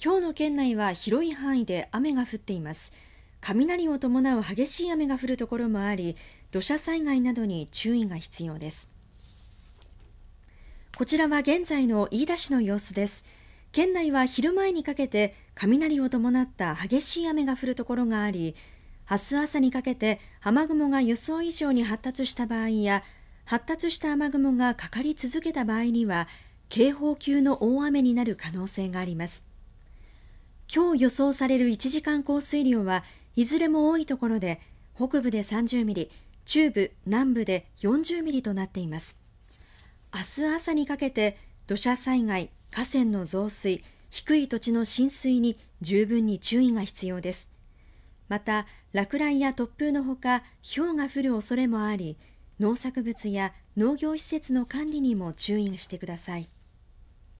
今日の県内は広い範囲で雨が降っています雷を伴う激しい雨が降るところもあり土砂災害などに注意が必要ですこちらは現在の飯田市の様子です県内は昼前にかけて雷を伴った激しい雨が降るところがあり明日朝にかけて雨雲が予想以上に発達した場合や発達した雨雲がかかり続けた場合には警報級の大雨になる可能性があります今日予想される1時間降水量はいずれも多いところで北部で30ミリ、中部、南部で40ミリとなっています。明日朝にかけて土砂災害、河川の増水、低い土地の浸水に十分に注意が必要です。また、落雷や突風のほか、氷が降る恐れもあり、農作物や農業施設の管理にも注意してください。